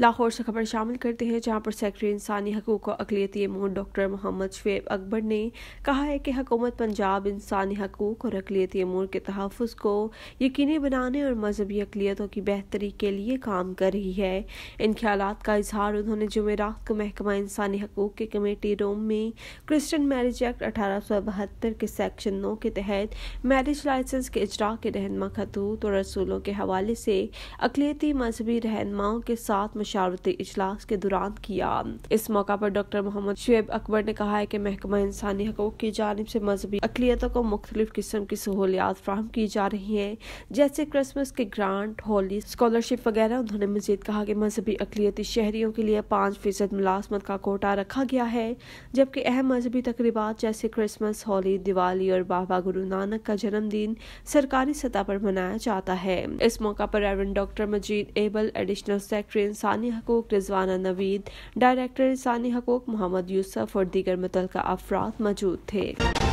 लाहौर से खबर शामिल करते हैं जहां पर सेक्रेटरी इंसानी हकूक और अकलीती अमून डॉक्टर मोहम्मद शुेब अकबर ने कहा है कि हकूमत पंजाब इंसानी हकूक और अकलीती अमूर के तहफ़ को यकीनी बनाने और मजहबी अकलीतों की बेहतरी के लिए काम कर रही है इन ख्याल का इजहार उन्होंने जमेरात को महकमा इंसानी हकूक के कमेटी रूम में क्रिश्चन मैरिज एक्ट अठारह सौ बहत्तर के सेक्शन नौ के तहत मैरिज लाइसेंस के इजरा के रहनमा खतूत और रसूलों के हवाले से अकलीती मजहबी रहनमाओं के साथ मशावरती इजलास के दौरान किया इस मौका पर डॉक्टर मोहम्मद शुएब अकबर ने कहा है की महकमा इंसानी हकूक की जानब से मजहबी अकलीतों को मुख्तलिफ किस्म की सहूलियात फ्राहम की जा रही है जैसे क्रिसमस के ग्रांट होली स्कॉलरशिप वगैरह उन्होंने मजीद कहा कि मजहबी अकलीती शहरियों के लिए पाँच फीसद मुलाजमत का कोटा रखा गया है जबकि अहम मजहबी तकरीबा जैसे क्रिसमस होली दिवाली और बाबा गुरु नानक का जन्मदिन सरकारी सतह पर मनाया जाता है इस मौका पर Reverend doctor Majeed Abel additional secretary सानी हकूक रिजवाना नवीद डायरेक्टर सानी हकूक मोहम्मद यूसफ और दीगर मुतल अफराद मौजूद थे